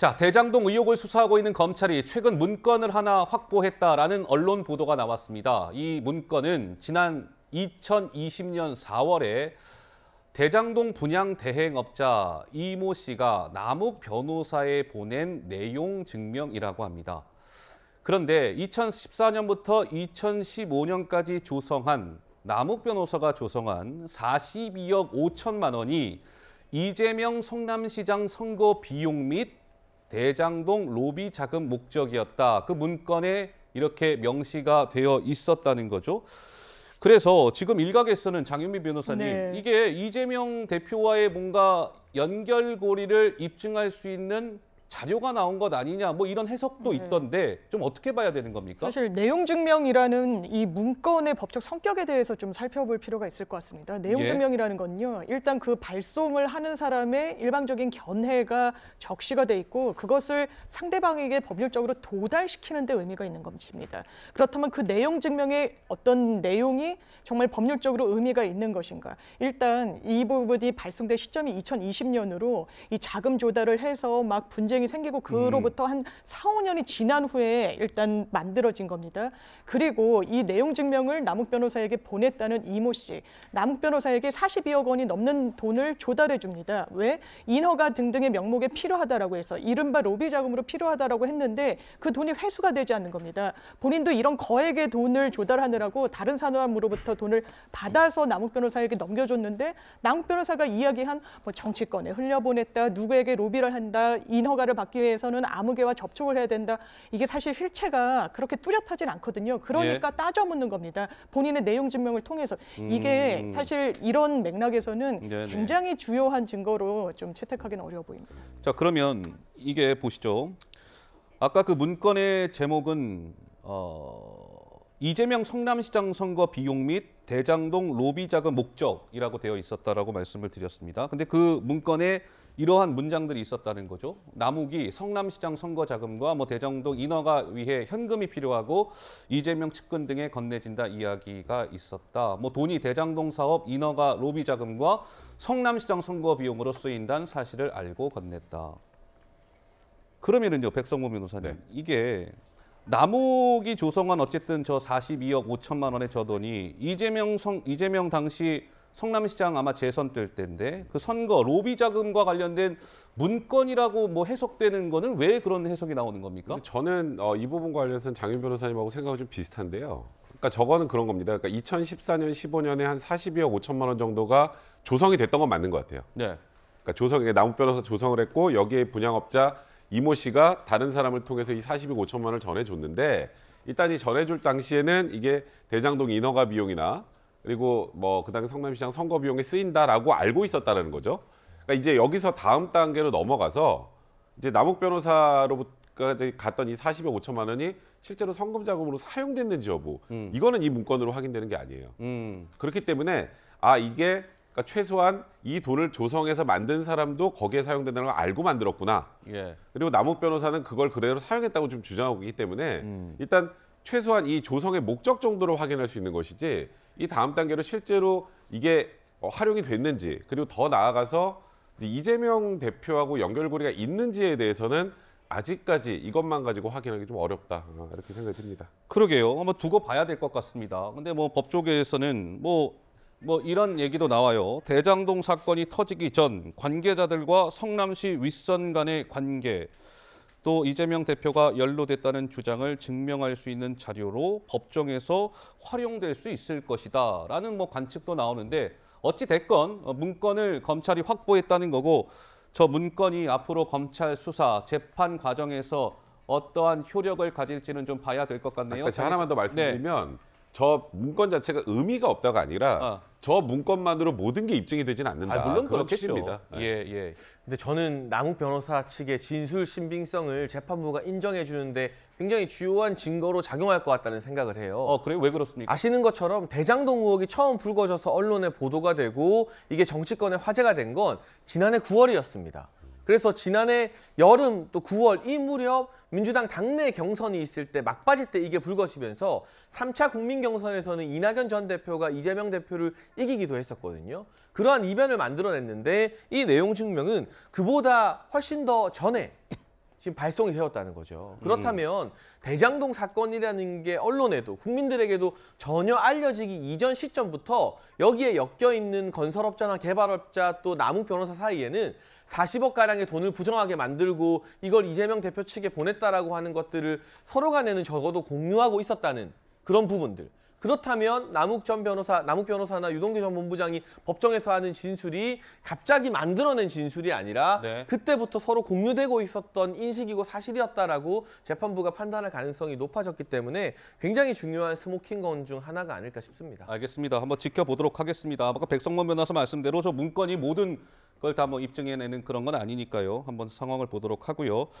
자, 대장동 의혹을 수사하고 있는 검찰이 최근 문건을 하나 확보했다라는 언론 보도가 나왔습니다. 이 문건은 지난 2020년 4월에 대장동 분양 대행업자 이모 씨가 남욱 변호사에 보낸 내용 증명이라고 합니다. 그런데 2014년부터 2015년까지 조성한 남욱 변호사가 조성한 42억 5천만 원이 이재명 성남시장 선거 비용 및 대장동 로비 자금 목적이었다. 그 문건에 이렇게 명시가 되어 있었다는 거죠. 그래서 지금 일각에서는 장윤미 변호사님 네. 이게 이재명 대표와의 뭔가 연결고리를 입증할 수 있는 자료가 나온 것 아니냐 뭐 이런 해석도 네. 있던데 좀 어떻게 봐야 되는 겁니까? 사실 내용 증명이라는 이 문건의 법적 성격에 대해서 좀 살펴볼 필요가 있을 것 같습니다. 내용 예. 증명이라는 건요. 일단 그 발송을 하는 사람의 일방적인 견해가 적시가 돼 있고 그것을 상대방에게 법률적으로 도달시키는 데 의미가 있는 것입니다. 그렇다면 그 내용 증명의 어떤 내용이 정말 법률적으로 의미가 있는 것인가? 일단 이 부분이 발송된 시점이 2020년으로 이 자금 조달을 해서 막 분쟁 전쟁이 생기고 음. 그로부터 음. 한 4, 5년이 지난 후에 일단 만들어진 겁니다. 그리고 이 내용 증명을 남욱 변호사에게 보냈다는 이모 씨, 남욱 변호사에게 42억 원이 넘는 돈을 조달해 줍니다. 왜? 인허가 등등의 명목에 필요하다라고 해서 이른바 로비 자금으로 필요하다라고 했는데 그 돈이 회수가 되지 않는 겁니다. 본인도 이런 거액의 돈을 조달하느라고 다른 산업으로부터 돈을 받아서 남욱 변호사에게 넘겨줬는데 남욱 변호사가 이야기한 뭐 정치권에 흘려보냈다, 누구에게 로비를 한다, 인허가를 검사를 받기 위해서는 아무개와 접촉을 해야 된다. 이게 사실 실체가 그렇게 뚜렷하진 않거든요. 그러니까 예. 따져 묻는 겁니다. 본인의 내용 증명을 통해서. 음. 이게 사실 이런 맥락에서는 네네. 네. 굉장히 주요한 증거로 좀 채택하기는 어려워 보입니다. 자, 그러면 이게 보시죠. 아까 그 문건의 제목은 어, 이재명 성남시장 선거 비용 및 대장동 로비 자금 목적이라고 되어 있었다라고 말씀을 드렸습니다. 근데 그 문건에 이러한 문장들이 있었다는 거죠. 남욱이 성남시장 선거 자금과 뭐 대장동 인허가 위해 현금이 필요하고 이재명 측근 등에 건네진다 이야기가 있었다. 뭐 돈이 대장동 사업 인허가 로비 자금과 성남시장 선거 비용으로 쓰인다는 사실을 알고 건넸다. 그러면은요, 백성모 변호사님, 네. 이게 남욱이 조성한 어쨌든 저 42억 5천만 원의 저 돈이 이재명 성 이재명 당시 성남시장 아마 재선될 때인데 그 선거 로비 자금과 관련된 문건이라고 뭐 해석되는 거는 왜 그런 해석이 나오는 겁니까? 저는 어, 이 부분 관련해서는 장윤 변호사님하고 생각이 좀 비슷한데요. 그러니까 저거는 그런 겁니다. 그러니까 2014년 15년에 한 42억 5천만 원 정도가 조성이 됐던 건 맞는 것 같아요. 네. 그러니까 조성 남욱 변호사 조성을 했고 여기에 분양업자 이모 씨가 다른 사람을 통해서 이 40억 5천만 원을 전해줬는데 일단 이 전해줄 당시에는 이게 대장동 인허가 비용이나 그리고 뭐 그 당시 성남시장 선거 비용에 쓰인다라고 알고 있었다는 거죠. 그러니까 이제 여기서 다음 단계로 넘어가서 이제 남욱 변호사로부터 갔던 이 40억 5천만 원이 실제로 성금 자금으로 사용됐는지 여부 음. 이거는 이 문건으로 확인되는 게 아니에요. 음. 그렇기 때문에 아 이게 그러니까 최소한 이 돈을 조성해서 만든 사람도 거기에 사용된다는 걸 알고 만들었구나. 예. 그리고 남욱 변호사는 그걸 그대로 사용했다고 좀 주장하고 있기 때문에 음. 일단 최소한 이 조성의 목적 정도로 확인할 수 있는 것이지 이 다음 단계로 실제로 이게 어, 활용이 됐는지 그리고 더 나아가서 이재명 대표하고 연결고리가 있는지에 대해서는 아직까지 이것만 가지고 확인하기 좀 어렵다 이렇게 생각이 듭니다. 그러게요. 한번 두고 봐야 될 것 같습니다. 근데 뭐법조에서는뭐 뭐 이런 얘기도 나와요. 대장동 사건이 터지기 전 관계자들과 성남시 윗선 간의 관계 또 이재명 대표가 연루됐다는 주장을 증명할 수 있는 자료로 법정에서 활용될 수 있을 것이다 라는 뭐 관측도 나오는데 어찌 됐건 문건을 검찰이 확보했다는 거고 저 문건이 앞으로 검찰 수사, 재판 과정에서 어떠한 효력을 가질지는 좀 봐야 될 것 같네요. 제가 하나만 더 네. 말씀드리면 네. 저 문건 자체가 의미가 없다가 아니라 아. 저 문건만으로 모든 게 입증이 되진 않는다. 아, 물론 그렇겠죠 예. 예, 예. 근데 저는 남욱 변호사 측의 진술 신빙성을 재판부가 인정해 주는데 굉장히 주요한 증거로 작용할 것 같다는 생각을 해요. 어, 그래왜 그렇습니까? 아시는 것처럼 대장동 의혹이 처음 불거져서 언론에 보도가 되고 이게 정치권에 화제가 된 건 지난해 9월이었습니다. 그래서 지난해 여름 또 9월 이 무렵 민주당 당내 경선이 있을 때 막바지 때 이게 불거지면서 3차 국민 경선에서는 이낙연 전 대표가 이재명 대표를 이기기도 했었거든요. 그러한 이변을 만들어냈는데 이 내용 증명은 그보다 훨씬 더 전에 지금 발송이 되었다는 거죠. 그렇다면 음. 대장동 사건이라는 게 언론에도 국민들에게도 전혀 알려지기 이전 시점부터 여기에 엮여 있는 건설업자나 개발업자 또 남욱 변호사 사이에는 40억 가량의 돈을 부정하게 만들고 이걸 이재명 대표 측에 보냈다라고 하는 것들을 서로 간에는 적어도 공유하고 있었다는 그런 부분들 그렇다면 남욱 전 변호사, 남욱 변호사나 유동규 전 본부장이 법정에서 하는 진술이 갑자기 만들어낸 진술이 아니라 네. 그때부터 서로 공유되고 있었던 인식이고 사실이었다라고 재판부가 판단할 가능성이 높아졌기 때문에 굉장히 중요한 스모킹 건 중 하나가 아닐까 싶습니다. 알겠습니다. 한번 지켜보도록 하겠습니다. 아까 백성문 변호사 말씀대로 저 문건이 모든 걸 다 뭐 입증해내는 그런 건 아니니까요. 한번 상황을 보도록 하고요.